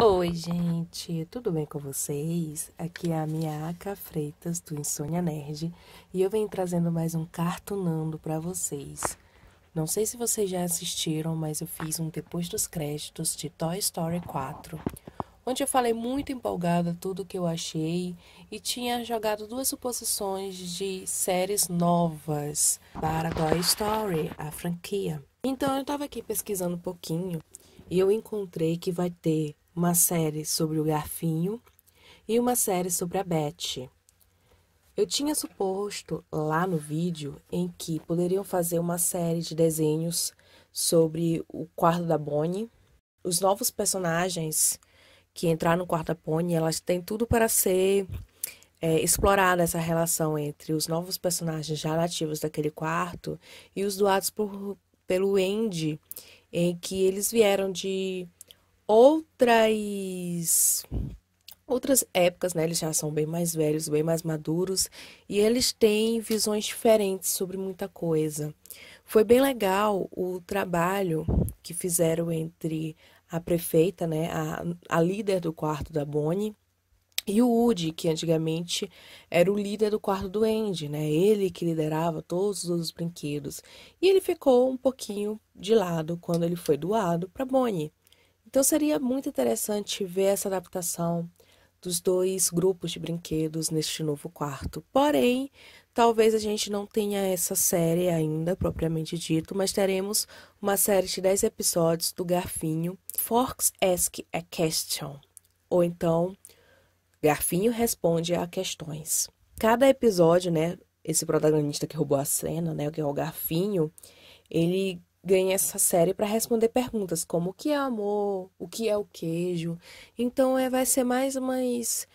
Oi, gente, tudo bem com vocês? Aqui é a minha Aca Freitas do Insônia Nerd e eu venho trazendo mais um cartunando para vocês. Não sei se vocês já assistiram, mas eu fiz um depois dos créditos de Toy Story 4, onde eu falei muito empolgada tudo que eu achei e tinha jogado duas suposições de séries novas para Toy Story, a franquia. Então eu estava aqui pesquisando um pouquinho e eu encontrei que vai ter uma série sobre o Garfinho e uma série sobre a Beth. Eu tinha suposto lá no vídeo em que poderiam fazer uma série de desenhos sobre o quarto da Bonnie. Os novos personagens que entraram no quarto da Bonnie, elas têm tudo para ser é, explorada essa relação entre os novos personagens já nativos daquele quarto e os doados por, pelo Andy, em que eles vieram de outras outras épocas, né? Eles já são bem mais velhos, bem mais maduros e eles têm visões diferentes sobre muita coisa. Foi bem legal o trabalho que fizeram entre a prefeita, né, a, a líder do quarto da Bonnie e o Woody, que antigamente era o líder do quarto do Andy, né? Ele que liderava todos os brinquedos. E ele ficou um pouquinho de lado quando ele foi doado para Bonnie. Então seria muito interessante ver essa adaptação dos dois grupos de brinquedos neste novo quarto. Porém, talvez a gente não tenha essa série ainda, propriamente dito, mas teremos uma série de 10 episódios do Garfinho, Forks Ask a Question, ou então Garfinho Responde a Questões. Cada episódio, né, esse protagonista que roubou a cena, né, que é o Garfinho, ele ganha essa série para responder perguntas como o que é amor, o que é o queijo. Então é, vai ser mais umas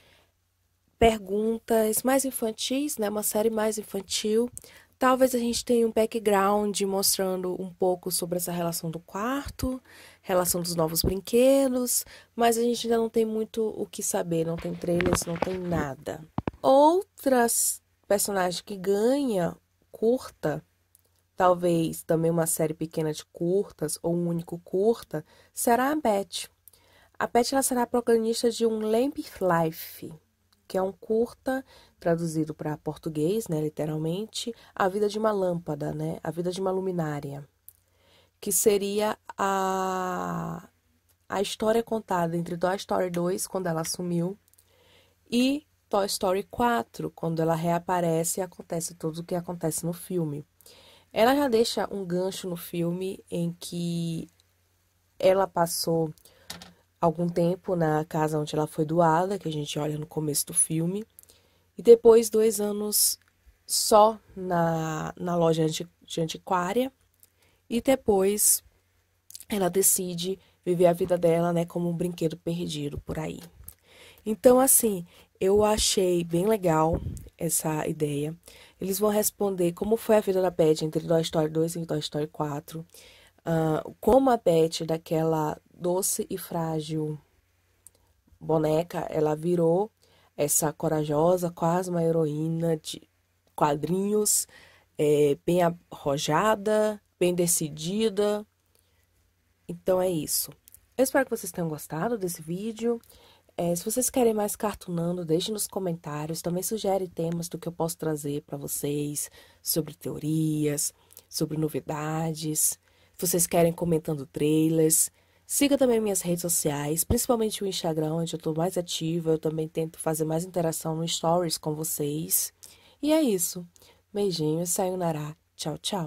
perguntas mais infantis, né? Uma série mais infantil. Talvez a gente tenha um background mostrando um pouco sobre essa relação do quarto, relação dos novos brinquedos, mas a gente ainda não tem muito o que saber, não tem trailers, não tem nada. Outras personagens que ganha curta talvez também uma série pequena de curtas ou um único curta, será a Beth. A Beth ela será a protagonista de um Lamp Life, que é um curta traduzido para português, né, literalmente, a vida de uma lâmpada, né, a vida de uma luminária, que seria a a história contada entre Toy Story 2, quando ela sumiu, e Toy Story 4, quando ela reaparece e acontece tudo o que acontece no filme. Ela já deixa um gancho no filme em que ela passou algum tempo na casa onde ela foi doada, que a gente olha no começo do filme, e depois dois anos só na, na loja de antiquária, e depois ela decide viver a vida dela, né, como um brinquedo perdido por aí. Então, assim, eu achei bem legal essa ideia. Eles vão responder como foi a vida da Pet entre Toy Story 2 e Toy Story 4. Uh, ah, como a Pet, daquela doce e frágil boneca, ela virou essa corajosa, quase uma heroína de quadrinhos, é, bem arrojada, bem decidida. Então é isso. Eu espero que vocês tenham gostado desse vídeo. É, se vocês querem mais cartunando, deixe nos comentários. Também sugere temas do que eu posso trazer para vocês sobre teorias, sobre novidades. Se vocês querem comentando trailers. Siga também minhas redes sociais, principalmente o Instagram, onde eu estou mais ativa. Eu também tento fazer mais interação no Stories com vocês. E é isso. Beijinhos, Nará. Tchau, tchau.